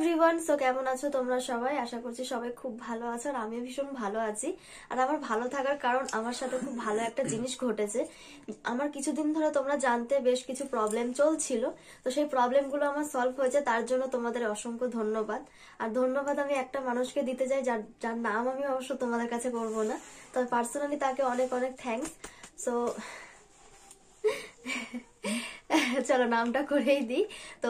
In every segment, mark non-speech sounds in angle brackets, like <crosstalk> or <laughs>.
everyone so কেমন আছো তোমরা সবাই আশা করছি সবাই খুব ভালো আছো আর আমি ভীষণ ভালো আছি আর আমার ভালো থাকার কারণ আমার সাথে খুব ভালো একটা জিনিস ঘটেছে আমার কিছুদিন ধরে তোমরা জানতে বেশ কিছু প্রবলেম চলছিল তো সেই প্রবলেমগুলো আমার সলভ হয়েছে তার জন্য তোমাদের অসংখ্য ধন্যবাদ আর ধন্যবাদ আমি একটা মানুষকে দিতে চাই যার যার নাম আমি অবশ্য তোমাদের কাছে করব না তবে পার্সোনালি তাকে অনেক অনেক থ্যাংকস সো <laughs> চলো নামটা করেই দিই তো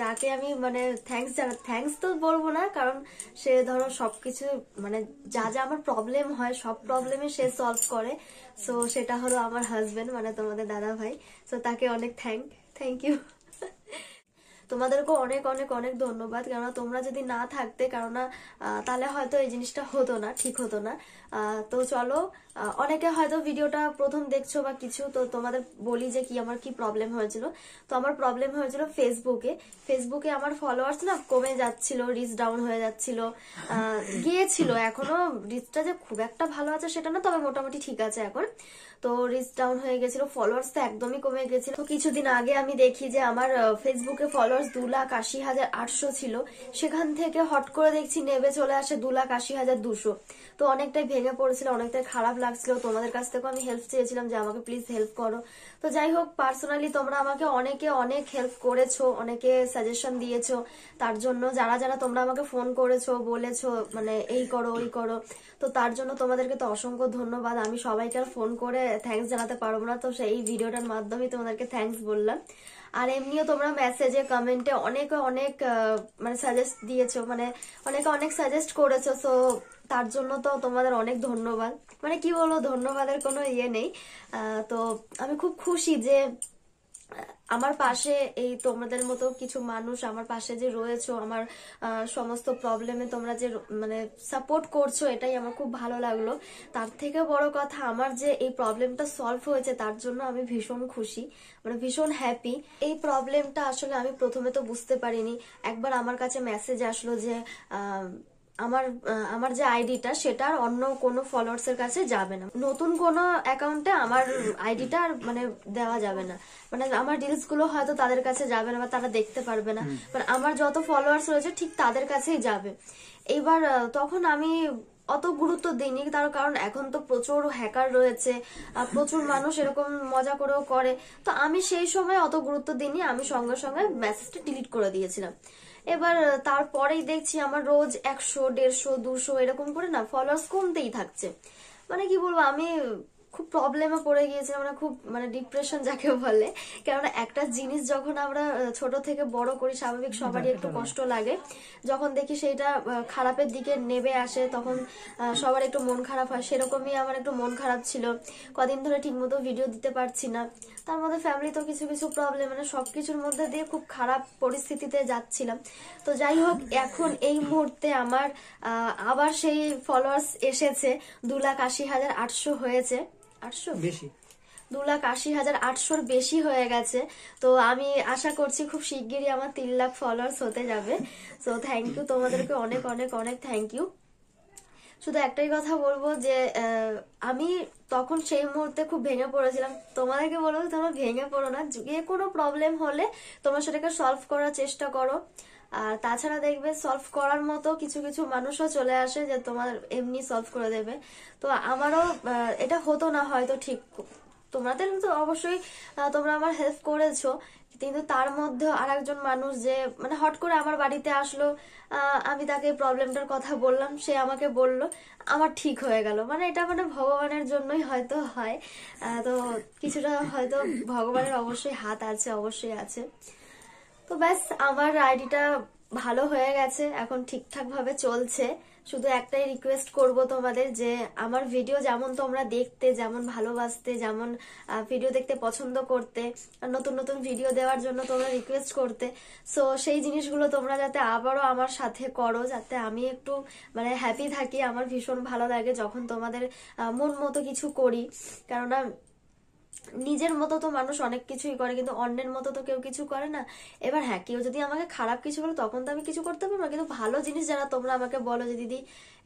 যাকে আমি মানে থ্যাংকস জানা থ্যাংকস তো বলবো না কারণ সে ধরো সবকিছু মানে যা যা আমার প্রবলেম হয় সব প্রবলেমে সে সলভ করে সো সেটা হলো আমার হাজবেন্ড মানে তোমাদের দাদা ভাই সো তাকে অনেক থ্যাংক থ্যাংক ইউ তোমাদেরকেও অনেক অনেক অনেক ধন্যবাদ কেননা তোমরা যদি না থাকতে কেননা তাহলে হয়তো এই জিনিসটা হতো না ঠিক হতো না তো চলো অনেকে হয়তো ভিডিওটা প্রথম দেখছো বা কিছু তো তোমাদের বলি যে কি আমার কি প্রবলেম হয়েছিল তো আমার প্রবলেম হয়েছিল ফেসবুকে ফেসবুকে আমার ফলোয়ার্স না কমে যাচ্ছিল রিচ ডাউন হয়ে যাচ্ছিল গিয়েছিল এখনো রিচটা যে খুব একটা ভালো আছে সেটা না তবে মোটামুটি ঠিক আছে এখন তো রিচ ডাউন হয়ে গেছিল ফলোয়ার্স তো একদমই কমে গেছিল তো কিছুদিন আগে আমি দেখি যে আমার ফেসবুকে ফলোয়ার্স দু লাখ আশি হাজার আটশো ছিল সেখান থেকে হট করে দেখছি নেবে চলে আসে দু লাখ আশি হাজার দুশো তো অনেকটাই ভেঙে পড়েছিল অনেকটাই খারাপ লাগছিল তোমাদের কাছ থেকেও আমি হেল্প চেয়েছিলাম যে আমাকে প্লিজ হেল্প করো তো যাই হোক পার্সোনালি তোমরা আমাকে অনেকে অনেক হেল্প করেছো অনেকে সাজেশন দিয়েছো তার জন্য যারা যারা তোমরা আমাকে ফোন করেছো বলেছো মানে এই করো ওই করো তো তার জন্য তোমাদেরকে তো অসংখ্য ধন্যবাদ আমি সবাইকে আর ফোন করে থ্যাংকস জানাতে পারবো না তো সেই ভিডিওটার মাধ্যমে তোমাদেরকে থ্যাংকস বললাম আর এমনিও তোমরা মেসেজে কমেন্টে অনেক অনেক মানে সাজেস্ট দিয়েছো মানে অনেকে অনেক সাজেস্ট করেছো সো তার জন্য তো তোমাদের অনেক ধন্যবাদ মানে কি বলবো ধন্যবাদের কোনো ইয়ে নেই তো আমি খুব খুশি যে আমার পাশে এই তোমাদের মতো কিছু মানুষ আমার পাশে যে রয়েছে আমার সমস্ত প্রবলেমে তোমরা যে মানে সাপোর্ট করছো এটাই আমার খুব ভালো লাগলো তার থেকে বড় কথা আমার যে এই প্রবলেমটা সলভ হয়েছে তার জন্য আমি ভীষণ খুশি মানে ভীষণ হ্যাপি এই প্রবলেমটা আসলে আমি প্রথমে তো বুঝতে পারিনি একবার আমার কাছে মেসেজ আসলো যে আমার আমার যে আইডিটা সেটা আর অন্য কোনো ফলোয়ার্সের কাছে যাবে না নতুন কোনো অ্যাকাউন্টে আমার আইডিটা আর মানে দেওয়া যাবে না মানে আমার রিলস গুলো হয়তো তাদের কাছে যাবে না বা তারা দেখতে পারবে না মানে আমার যত ফলোয়ার্স রয়েছে ঠিক তাদের কাছেই যাবে এবার তখন আমি অত গুরুত্ব দিইনি তার কারণ এখন তো প্রচুর হ্যাকার রয়েছে প্রচুর মানুষ এরকম মজা করেও করে তো আমি সেই সময় অত গুরুত্ব দিইনি আমি সঙ্গে সঙ্গে মেসেজটা ডিলিট করে দিয়েছিলাম এবার তারপরেই দেখছি আমার রোজ একশো দেড়শো দুশো এরকম করে না ফলোয়ার্স কমতেই থাকছে মানে কি বলবো আমি খুব প্রবলেমে পড়ে গিয়েছিলাম মানে খুব মানে ডিপ্রেশন যাকে বলে কেননা একটা জিনিস যখন আমরা ছোট থেকে বড় করি স্বাভাবিক সবারই একটু কষ্ট লাগে যখন দেখি সেটা খারাপের দিকে নেবে আসে তখন সবার একটু মন খারাপ হয় সেরকমই আমার একটু মন খারাপ ছিল কদিন ধরে ঠিকমতো ভিডিও দিতে পারছি না তার মধ্যে ফ্যামিলি তো কিছু কিছু প্রবলেম মানে সবকিছুর মধ্যে দিয়ে খুব খারাপ পরিস্থিতিতে যাচ্ছিলাম তো যাই হোক এখন এই মুহূর্তে আমার আবার সেই ফলোয়ার্স এসেছে দু লাখ আশি হাজার আটশো হয়েছে আটশো বেশি দু লাখ আশি হাজার আটশোর বেশি হয়ে গেছে তো আমি আশা করছি খুব শিগগিরই আমার তিন লাখ ফলোয়ার্স হতে যাবে তো থ্যাংক ইউ তোমাদেরকে অনেক অনেক অনেক থ্যাংক ইউ শুধু একটাই কথা বলবো যে আমি তখন সেই মুহূর্তে খুব ভেঙে পড়েছিলাম তোমাদেরকে বলবো তোমরা ভেঙে পড়ো না যে কোনো প্রবলেম হলে তোমরা সেটাকে সলভ করার চেষ্টা করো আর তাছাড়া দেখবে সলভ করার মতো কিছু কিছু মানুষও চলে আসে যে তোমার এমনি সলভ করে দেবে তো আমারও এটা হতো না হয়তো ঠিক তোমাদের তো অবশ্যই তোমরা আমার হেল্প করেছো কিন্তু তার মধ্যে আর একজন মানুষ যে মানে হট করে আমার বাড়িতে আসলো আমি তাকে প্রবলেমটার কথা বললাম সে আমাকে বলল আমার ঠিক হয়ে গেল মানে এটা মানে ভগবানের জন্যই হয়তো হয় তো কিছুটা হয়তো ভগবানের অবশ্যই হাত আছে অবশ্যই আছে তো ব্যাস আমার আইডিটা ভালো হয়ে গেছে এখন ঠিকঠাকভাবে চলছে শুধু একটাই রিকোয়েস্ট করব তোমাদের যে আমার ভিডিও যেমন তোমরা দেখতে যেমন ভালোবাসতে যেমন ভিডিও দেখতে পছন্দ করতে নতুন নতুন ভিডিও দেওয়ার জন্য তোমরা রিকোয়েস্ট করতে সো সেই জিনিসগুলো তোমরা যাতে আবারও আমার সাথে করো যাতে আমি একটু মানে হ্যাপি থাকি আমার ভীষণ ভালো লাগে যখন তোমাদের মন মতো কিছু করি কেননা নিজের মতো তো মানুষ অনেক কিছুই করে কিন্তু অন্যের মতো তো কেউ কিছু করে না এবার হ্যাঁ কেউ যদি আমাকে খারাপ কিছু বলো তখন তো আমি কিছু করতে পারবো না কিন্তু ভালো জিনিস যারা তোমরা আমাকে বলো যে দিদি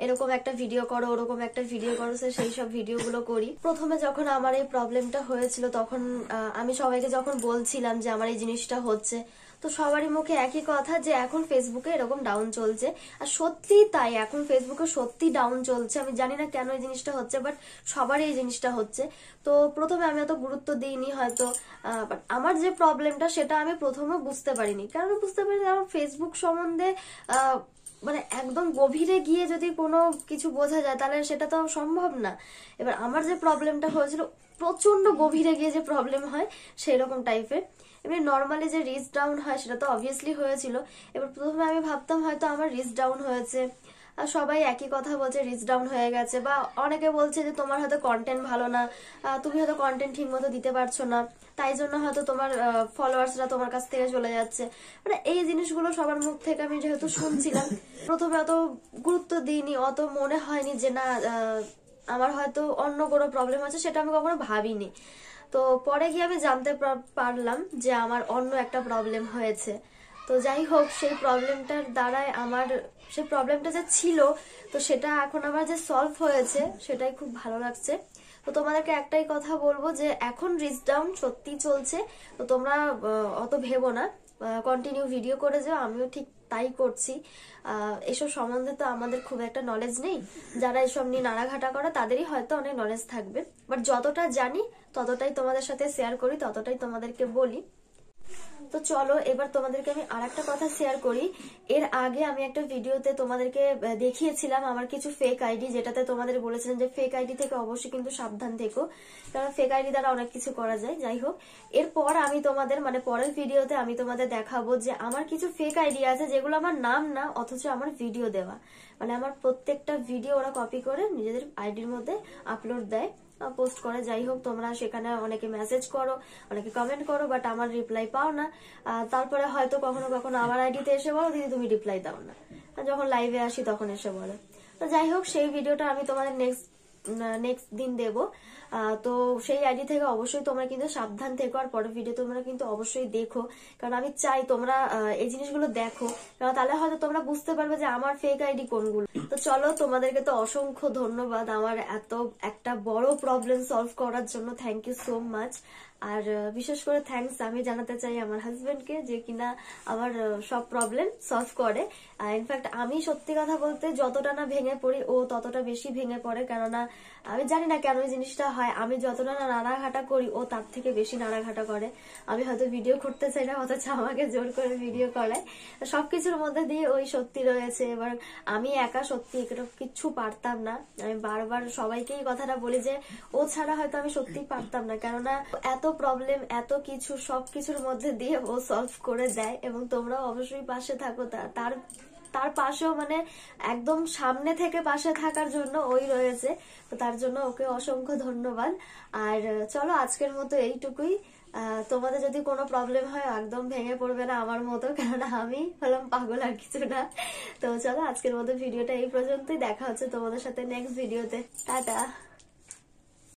এরকম একটা ভিডিও করো ওরকম একটা ভিডিও করো সেই সব ভিডিওগুলো করি প্রথমে যখন আমার এই প্রবলেমটা হয়েছিল তখন আমি সবাইকে যখন বলছিলাম যে আমার এই জিনিসটা হচ্ছে তো সবারই মুখে একই কথা যে এখন ফেসবুকে এরকম ডাউন চলছে আর সত্যি তাই এখন ফেসবুকে সত্যি ডাউন চলছে আমি জানি না কেন এই জিনিসটা হচ্ছে বাট সবারই এই জিনিসটা হচ্ছে তো প্রথমে আমি অত গুরুত্ব দিইনি হয়তো বাট আমার যে প্রবলেমটা সেটা আমি প্রথমে বুঝতে পারিনি কারণ বুঝতে পারিনি আমার ফেসবুক সম্বন্ধে মানে একদম গভীরে গিয়ে যদি কোনো কিছু বোঝা যায় তাহলে সেটা তো সম্ভব না এবার আমার যে প্রবলেমটা হয়েছিল প্রচন্ড গভীরে গিয়ে যে প্রবলেম হয় সেই রকম টাইপের এমনি নর্মালি যে রিচ ডাউন হয় সেটা তো অবভিয়াসলি হয়েছিল এবার প্রথমে আমি ভাবতাম হয়তো আমার রিচ ডাউন হয়েছে আর সবাই একই কথা বলছে রিচ ডাউন হয়ে গেছে বা অনেকে বলছে যে তোমার হয়তো কন্টেন্ট ভালো না তুমি হয়তো কন্টেন্ট ঠিক মতো দিতে পারছো না তাই জন্য হয়তো তোমার ফলোয়ার্সরা তোমার কাছ থেকে চলে যাচ্ছে মানে এই জিনিসগুলো সবার মুখ থেকে আমি যেহেতু শুনছিলাম প্রথমে অত গুরুত্ব দিইনি অত মনে হয়নি যে না আমার হয়তো অন্য কোনো প্রবলেম আছে সেটা আমি কখনো ভাবিনি তো পরে গিয়ে আমি জানতে পারলাম যে আমার অন্য একটা প্রবলেম হয়েছে তো যাই হোক সেই প্রবলেমটার দ্বারাই আমার সেই প্রবলেমটা যে ছিল তো সেটা এখন আমার যে সলভ হয়েছে সেটাই খুব ভালো লাগছে তো তোমাদেরকে একটাই কথা বলবো যে এখন রিচ ডাউন সত্যি চলছে তো তোমরা অত ভেবো না কন্টিনিউ ভিডিও করে যাও আমিও ঠিক তাই করছি এসব সম্বন্ধে তো আমাদের খুব একটা নলেজ নেই যারা এসব নিয়ে নাড়াঘাটা করে তাদেরই হয়তো অনেক নলেজ থাকবে বাট যতটা জানি ততটাই তোমাদের সাথে শেয়ার করি ততটাই তোমাদেরকে বলি তো চলো এবার তোমাদেরকে আমি আর একটা কথা শেয়ার করি এর আগে আমি একটা ভিডিওতে তোমাদেরকে দেখিয়েছিলাম আমার কিছু ফেক আইডি যেটাতে তোমাদের বলেছিলাম যে ফেক আইডি থেকে অবশ্যই কিন্তু সাবধান থেকো কারণ ফেক আইডি দ্বারা অনেক কিছু করা যায় যাই হোক এরপর আমি তোমাদের মানে পরের ভিডিওতে আমি তোমাদের দেখাবো যে আমার কিছু ফেক আইডি আছে যেগুলো আমার নাম না অথচ আমার ভিডিও দেওয়া মানে আমার প্রত্যেকটা ভিডিও ওরা কপি করে নিজেদের আইডির মধ্যে আপলোড দেয় পোস্ট করে যাই হোক তোমরা সেখানে অনেকে মেসেজ করো অনেকে কমেন্ট করো বাট আমার রিপ্লাই পাও না তারপরে হয়তো কখনো কখনো আমার আইডিতে এসে বলো দিদি তুমি রিপ্লাই দাও না যখন লাইভে আসি তখন এসে বলো তো যাই হোক সেই ভিডিওটা আমি তোমাদের নেক্সট নেক্সট দিন দেব তো সেই আইডি থেকে অবশ্যই তোমরা কিন্তু সাবধান থেকো আর পরের ভিডিও তোমরা কিন্তু অবশ্যই দেখো কারণ আমি চাই তোমরা এই জিনিসগুলো দেখো কারণ তাহলে হয়তো তোমরা বুঝতে পারবে যে আমার ফেক আইডি কোনগুলো তো চলো তোমাদেরকে তো অসংখ্য ধন্যবাদ আমার এত একটা বড় প্রবলেম সলভ করার জন্য থ্যাংক ইউ সো মাচ আর বিশেষ করে থ্যাংকস আমি জানাতে চাই আমার হাজবেন্ডকে যে কিনা আমার সব প্রবলেম সলভ করে ইনফ্যাক্ট আমি সত্যি কথা বলতে যতটা না ভেঙে পড়ি ও ততটা বেশি ভেঙে পড়ে কেননা আমি জানি না কেন এই জিনিসটা হয় আমি যতটা না নাড়াঘাটা করি ও তার থেকে বেশি নাড়াঘাটা করে আমি হয়তো ভিডিও করতে চাই না অথচ আমাকে জোর করে ভিডিও করায় সবকিছুর মধ্যে দিয়ে ওই সত্যি রয়েছে এবার আমি একা সত্যি এরকম কিচ্ছু পারতাম না আমি বারবার সবাইকেই কথাটা বলি যে ও ছাড়া হয়তো আমি সত্যি পারতাম না কেননা এত প্রবলেম এত কিছু সব কিছুর মধ্যে দিয়ে ও সলভ করে দেয় এবং তোমরা অবশ্যই পাশে থাকো তার তার পাশেও মানে একদম সামনে থেকে পাশে থাকার জন্য ওই রয়েছে তো তার জন্য ওকে অসংখ্য ধন্যবাদ আর চলো আজকের মতো এইটুকুই তোমাদের যদি কোনো প্রবলেম হয় একদম ভেঙে পড়বে না আমার মতো কেননা আমি হলাম পাগল আর কিছু না তো চলো আজকের মতো ভিডিওটা এই পর্যন্তই দেখা হচ্ছে তোমাদের সাথে নেক্সট ভিডিওতে টাটা